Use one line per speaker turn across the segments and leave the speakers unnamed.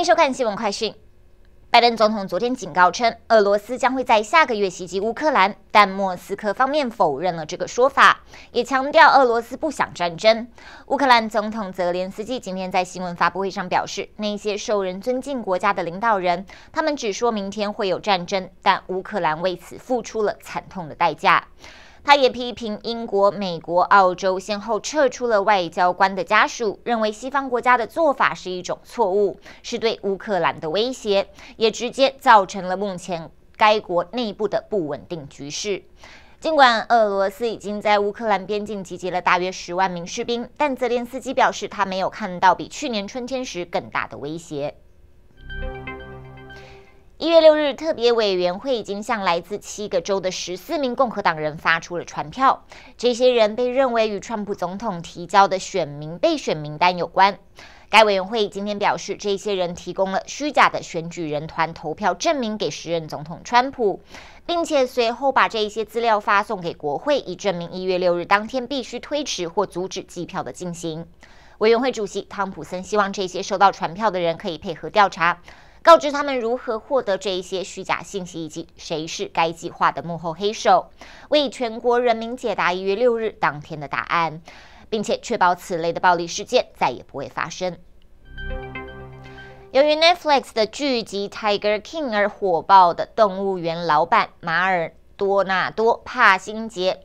欢迎收看新闻快讯。拜登总统昨天警告称，俄罗斯将会在下个月袭击乌克兰，但莫斯科方面否认了这个说法，也强调俄罗斯不想战争。乌克兰总统泽连斯基今天在新闻发布会上表示，那些受人尊敬国家的领导人，他们只说明天会有战争，但乌克兰为此付出了惨痛的代价。他也批评英国、美国、澳洲先后撤出了外交官的家属，认为西方国家的做法是一种错误，是对乌克兰的威胁，也直接造成了目前该国内部的不稳定局势。尽管俄罗斯已经在乌克兰边境集结了大约十万名士兵，但泽连斯基表示，他没有看到比去年春天时更大的威胁。一月六日，特别委员会已经向来自七个州的十四名共和党人发出了传票。这些人被认为与川普总统提交的选民备选名单有关。该委员会今天表示，这些人提供了虚假的选举人团投票证明给时任总统川普，并且随后把这一些资料发送给国会，以证明一月六日当天必须推迟或阻止计票的进行。委员会主席汤普森希望这些收到传票的人可以配合调查。告知他们如何获得这一些虚假信息，以及谁是该计划的幕后黑手，为全国人民解答一月六日当天的答案，并且确保此类的暴力事件再也不会发生。由于 Netflix 的剧集《Tiger King》而火爆的动物园老板马尔多纳多·帕辛杰，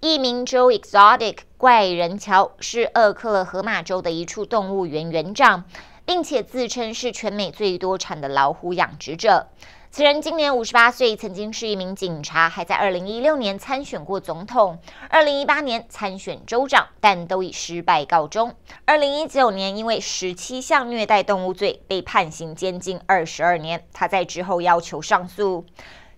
一名 Joe Exotic 怪人乔，是俄克勒荷马州的一处动物园园长。并且自称是全美最多产的老虎养殖者。此人今年五十八岁，曾经是一名警察，还在二零一六年参选过总统，二零一八年参选州长，但都以失败告终。二零一九年，因为十七项虐待动物罪被判刑监禁二十二年，他在之后要求上诉。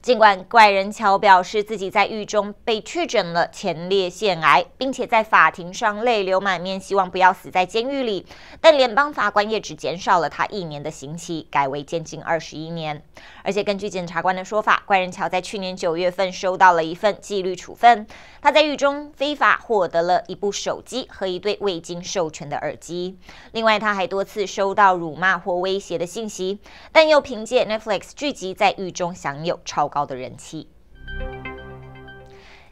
尽管怪人乔表示自己在狱中被确诊了前列腺癌，并且在法庭上泪流满面，希望不要死在监狱里，但联邦法官也只减少了他一年的刑期，改为监禁二十一年。而且根据检察官的说法，怪人乔在去年九月份收到了一份纪律处分，他在狱中非法获得了一部手机和一对未经授权的耳机。另外，他还多次收到辱骂或威胁的信息，但又凭借 Netflix 剧集在狱中享有超。高的人气。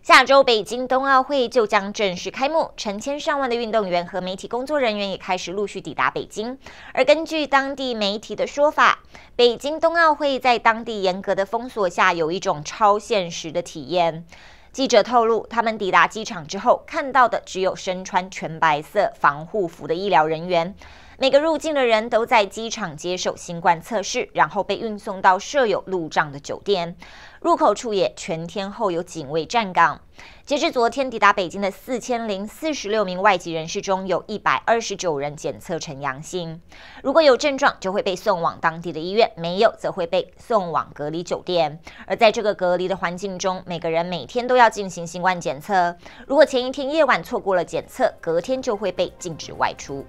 下周北京冬奥会就将正式开幕，成千上万的运动员和媒体工作人员也开始陆续抵达北京。而根据当地媒体的说法，北京冬奥会在当地严格的封锁下，有一种超现实的体验。记者透露，他们抵达机场之后看到的只有身穿全白色防护服的医疗人员。每个入境的人都在机场接受新冠测试，然后被运送到设有路障的酒店。入口处也全天候有警卫站岗。截至昨天抵达北京的四千零四十六名外籍人士中，有一百二十九人检测呈阳性。如果有症状，就会被送往当地的医院；没有，则会被送往隔离酒店。而在这个隔离的环境中，每个人每天都要进行新冠检测。如果前一天夜晚错过了检测，隔天就会被禁止外出。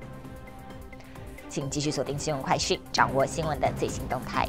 请继续锁定《新闻快讯》，掌握新闻的最新动态。